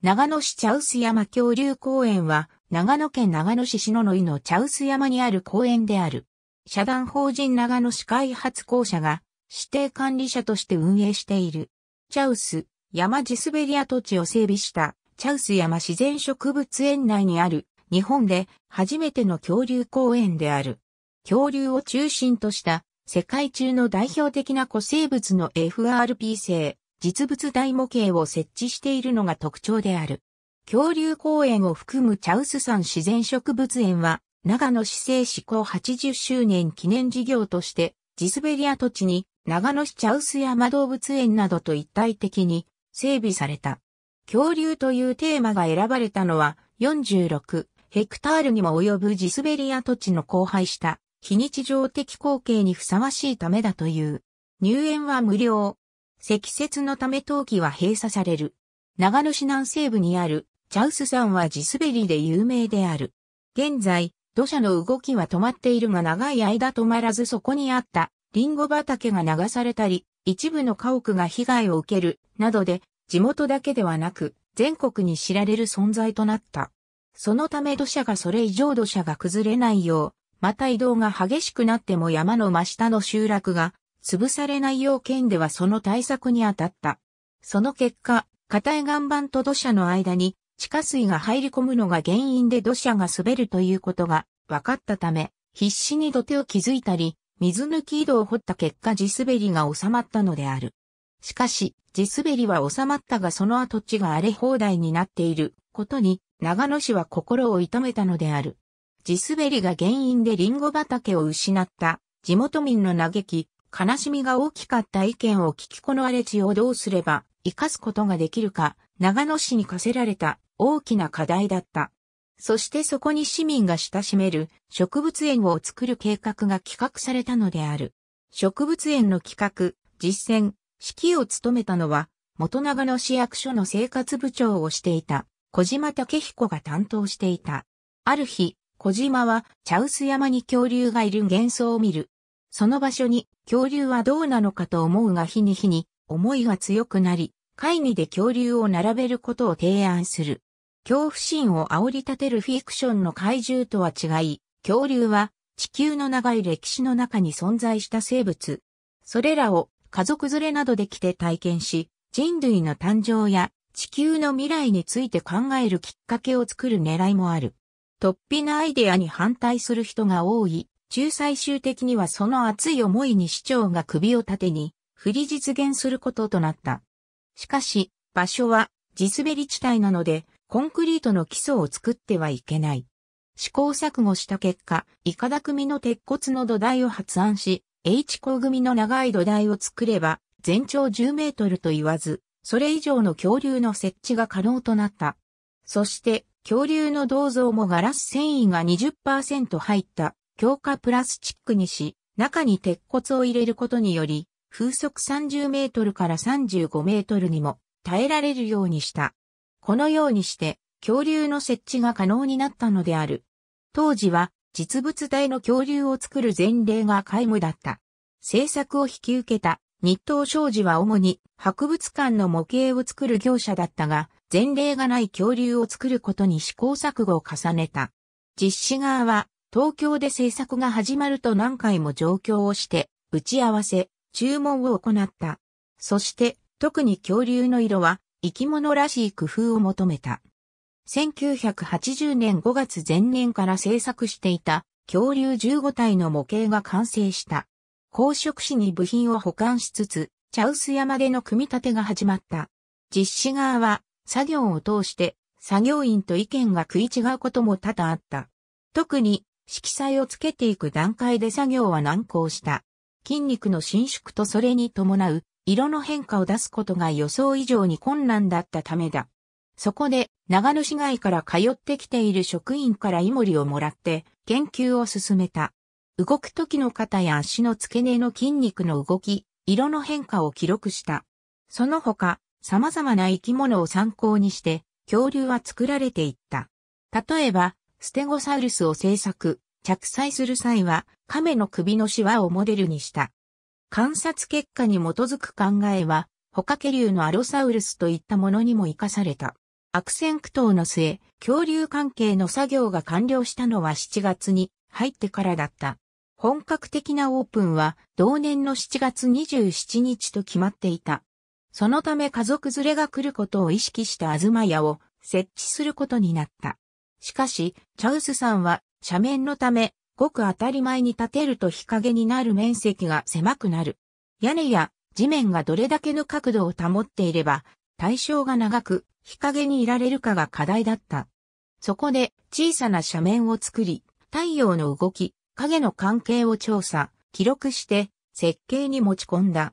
長野市茶臼山恐竜公園は、長野県長野市篠野井の茶臼山にある公園である。社団法人長野市開発公社が指定管理者として運営している。茶臼山地滑り跡地を整備した茶臼山自然植物園内にある日本で初めての恐竜公園である。恐竜を中心とした世界中の代表的な古生物の FRP 性実物大模型を設置しているのが特徴である。恐竜公園を含むチャウス山自然植物園は、長野市政施行80周年記念事業として、地滑り跡地に長野市チャウス山動物園などと一体的に整備された。恐竜というテーマが選ばれたのは46ヘクタールにも及ぶ地滑り跡地の荒廃した非日常的光景にふさわしいためだという。入園は無料。積雪のため冬季は閉鎖される。長野市南西部にあるチャウス山は地滑りで有名である。現在、土砂の動きは止まっているが長い間止まらずそこにあったリンゴ畑が流されたり、一部の家屋が被害を受ける、などで、地元だけではなく、全国に知られる存在となった。そのため土砂がそれ以上土砂が崩れないよう、また移動が激しくなっても山の真下の集落が潰されないよう県ではその対策に当たった。その結果、硬い岩盤と土砂の間に地下水が入り込むのが原因で土砂が滑るということが分かったため、必死に土手を築いたり、水抜き井戸を掘った結果地滑りが収まったのである。しかし、地滑りは収まったがその後地が荒れ放題になっていることに、長野市は心を痛めたのである。地滑りが原因でリンゴ畑を失った地元民の嘆き、悲しみが大きかった意見を聞きこの荒れ地をどうすれば生かすことができるか、長野市に課せられた大きな課題だった。そしてそこに市民が親しめる植物園を作る計画が企画されたのである。植物園の企画、実践、指揮を務めたのは、元長野市役所の生活部長をしていた、小島武彦が担当していた。ある日、小島は、茶臼山に恐竜がいる幻想を見るその場所に恐竜はどうなのかと思うが日に日に思いが強くなり、会議で恐竜を並べることを提案する。恐怖心を煽り立てるフィクションの怪獣とは違い、恐竜は地球の長い歴史の中に存在した生物。それらを家族連れなどで来て体験し、人類の誕生や地球の未来について考えるきっかけを作る狙いもある。突飛なアイデアに反対する人が多い中最終的にはその熱い思いに市長が首を縦に振り実現することとなった。しかし、場所は地滑り地帯なので、コンクリートの基礎を作ってはいけない。試行錯誤した結果、イカダ組の鉄骨の土台を発案し、H コ組の長い土台を作れば、全長10メートルと言わず、それ以上の恐竜の設置が可能となった。そして、恐竜の銅像もガラス繊維が20%入った強化プラスチックにし、中に鉄骨を入れることにより、風速30メートルから35メートルにも耐えられるようにした。このようにして、恐竜の設置が可能になったのである。当時は、実物大の恐竜を作る前例が皆無だった。制作を引き受けた日東商事は主に博物館の模型を作る業者だったが、前例がない恐竜を作ることに試行錯誤を重ねた。実施側は東京で制作が始まると何回も状況をして、打ち合わせ、注文を行った。そして、特に恐竜の色は、生き物らしい工夫を求めた。1980年5月前年から制作していた恐竜15体の模型が完成した。公職紙に部品を保管しつつ、茶臼山での組み立てが始まった。実施側は作業を通して作業員と意見が食い違うことも多々あった。特に色彩をつけていく段階で作業は難航した。筋肉の伸縮とそれに伴う色の変化を出すことが予想以上に困難だったためだ。そこで長野市外から通ってきている職員からイモリをもらって研究を進めた。動く時の肩や足の付け根の筋肉の動き、色の変化を記録した。その他、様々な生き物を参考にして恐竜は作られていった。例えば、ステゴサウルスを製作、着彩する際は、亀の首のシワをモデルにした。観察結果に基づく考えは、カケ流のアロサウルスといったものにも活かされた。悪戦苦闘の末、恐竜関係の作業が完了したのは7月に入ってからだった。本格的なオープンは同年の7月27日と決まっていた。そのため家族連れが来ることを意識したアズマヤを設置することになった。しかし、チャウスさんは斜面のため、ごく当たり前に建てると日陰になる面積が狭くなる。屋根や地面がどれだけの角度を保っていれば、対象が長く日陰にいられるかが課題だった。そこで小さな斜面を作り、太陽の動き、影の関係を調査、記録して設計に持ち込んだ。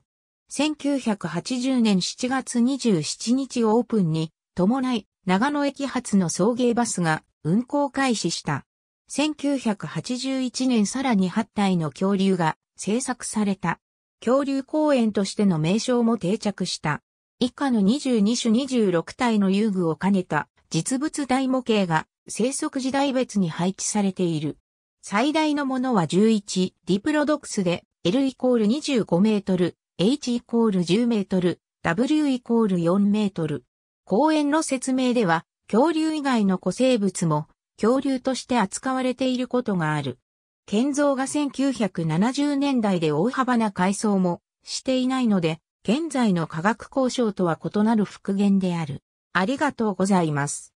1980年7月27日オープンに伴い長野駅発の送迎バスが運行開始した。1981年さらに8体の恐竜が制作された。恐竜公園としての名称も定着した。以下の22種26体の遊具を兼ねた実物大模型が生息時代別に配置されている。最大のものは11、ディプロドックスで、L イコール25メートル、H イコール10メートル、W イコール4メートル。公園の説明では、恐竜以外の古生物も恐竜として扱われていることがある。建造が1970年代で大幅な改装もしていないので、現在の科学交渉とは異なる復元である。ありがとうございます。